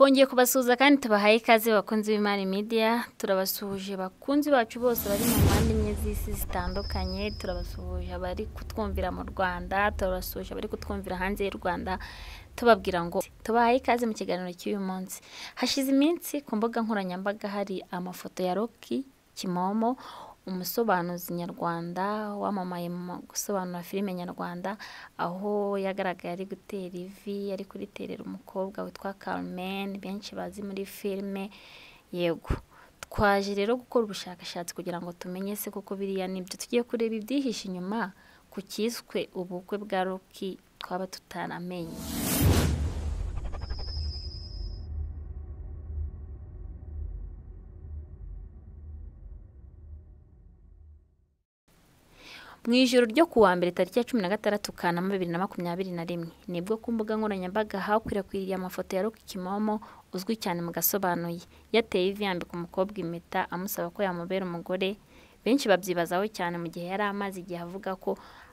twongeye kubasuhuza kandi tubahaye ikaze bakunzi b'imari media turabasuhuje bakunzi bacu bose bari mu mpande enye z'isi zitandukanye turabasuhuje abari kutwumvira mu rwanda turabasuhuje abari kutwumvira hanze y'u rwanda tubabwira ngo tubahaye ikaze mu kiganiro cy'uyu munsi hashize iminsi ku mbuga nkoranyambaga hari amafoto ya roki kimomo umusobanuzi nyarwanda wamamaye mu gusobanura filime nyarwanda aho yagaragaye ari gutera ivi ari kuriterera umukobwa witwa Carmen benshi bazi muri filime yego twaje rero gukora ubushakashatsi kugira ngo tumenye se koko biriya nibyo tugiye kureba ibyihishe inyuma ku cyiswe ubukwe bwa roki twaba tutaramenye mu ijoro ryo ku wa mbere tariki ya cumi na gatandatu kanama bibiri na makumyabiri na rimwe nibwo ku mbuga nkoranyambaga hakwirakwiriye amafoto ya Rock Kimomo uzwi cyane mu gasobanuye yateye ivi yambika umukobwa impeta amusaba ko yamubera umugore benshi babyibazaho cyane mu gihe yari amazi igihe avuga ko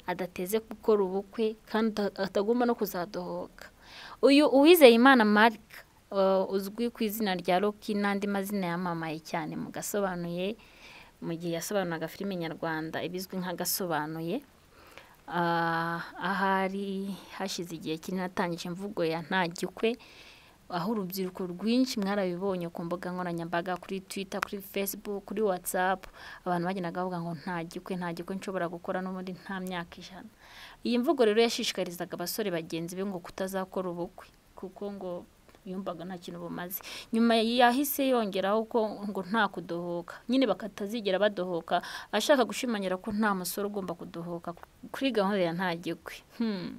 adateze gukora ubukwe kandi atagomba no kuzadohoka uyu uwizeye imana marike uh, uzwi ku izina rya Rock n'andi mazina yamamaye cyane mu gasobanuye mu gihe yasobanuraga filime nyarwanda ibizwi nk'agasobanuye ah, ahari hashize igihe kinini atangije imvugo ya nta gikwe aho urubyiruko rwinshi mwarabibonye ku mbuga nkoranyambaga kuri twitter kuri facebook kuri whatsapp abantu bagenda bavuga ngo nta gikwe nta gikwe nshobora gukora n'ubundi nta myaka ijana iyi mvugo rero yashishikarizaga abasore bagenzi be ngo kutazakora ubukwe kuko ngo yumvaga nta kintu bumaze nyuma yahise yongeraho ko ngo nta kudohoka nyine bakatazigera badohoka ashaka gushimangira ko nta musore ugomba kudohoka kuri gahunda ya ntagekwe hmm.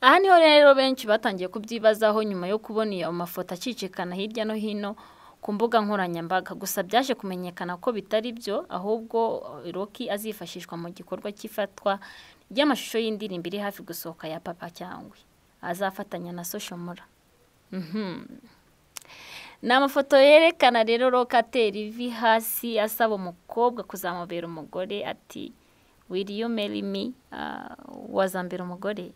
aha niho rero benshi batangiye kubyibazaho nyuma yo kubona mafoto acicikana hirya no hino ku mbuga nkoranyambaga gusa byaje kumenyekana ko bitari byo ahubwo roki azifashishwa mu gikorwa cy'ifatwa ry'amashusho y'indirimbo iri hafi gusohoka ya papa cyangwa azafatanya na soshomora mhm. ni amafoto yerekana rero roka atera ivi hasi asaba umukobwa kuzamubera umugore ati wiriyu merimi ah, wazambera umugore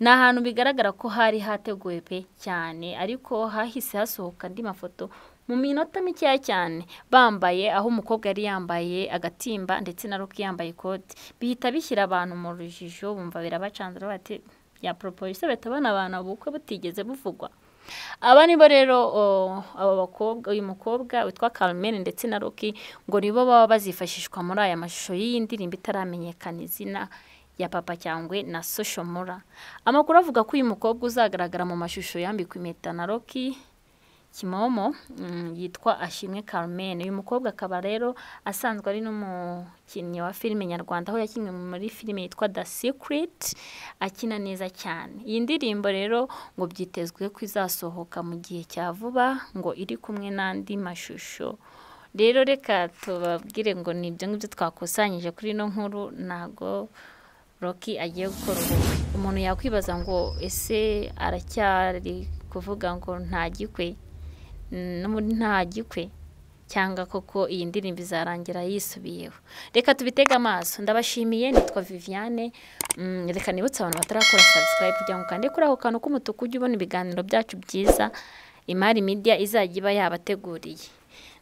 ni ahantu bigaragara ko hari hateguwe pe cyane ariko hahise hasohoka andi mafoto mu minota mikeya cyane bambaye aho umukobwa yari yambaye agatimba ndetse na ruki yambaye ikoti bihita bishyira abantu mu rujijo bumva birabacanzura bati ya poroporisi batabona abantu ubukwe butigeze buvugwa aba nibo rero abo bakobwa uyu mukobwa witwa Carmen ndetse na Rocky ngo nibo baba bazifashishwa muri aya mashusho y'iyi ndirimbo itaramenyekana izina ya papa cyangwa na sosho Mura amakuru avuga ko uyu mukobwa uzagaragara mu mashusho yambikwa impeta na Rocky kimomo mm, yitwa ashimwe Carmen uyu mukobwa akaba rero asanzwe ari n'umukinnyi wa filime nyarwanda aho yakinnye muri filime yitwa the secret akina neza cyane iyi ndirimbo rero ngo byitezwe ko izasohoka mu gihe cya vuba ngo iri kumwe n'andi mashusho rero reka tubabwire ngo ni ibyo ngibyo twakusanyije kuri ino nkuru ntago roki agiye gukora umuntu yakwibaza ngo ese aracyari kuvuga ngo ntagikwe nta gikwe cyangwa koko iyi ndirimbo izarangira yisubiyeho reka tubitege amaso ndabashimiye nitwa viviane mm, reka nibutse abantu batarakora sabusikarayibu kugira ngo ukande kuri ako kantu k'umutuku ujye ubona ibiganiro byacu byiza imari midia izajya iba yabateguriye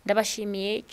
ndabashimiye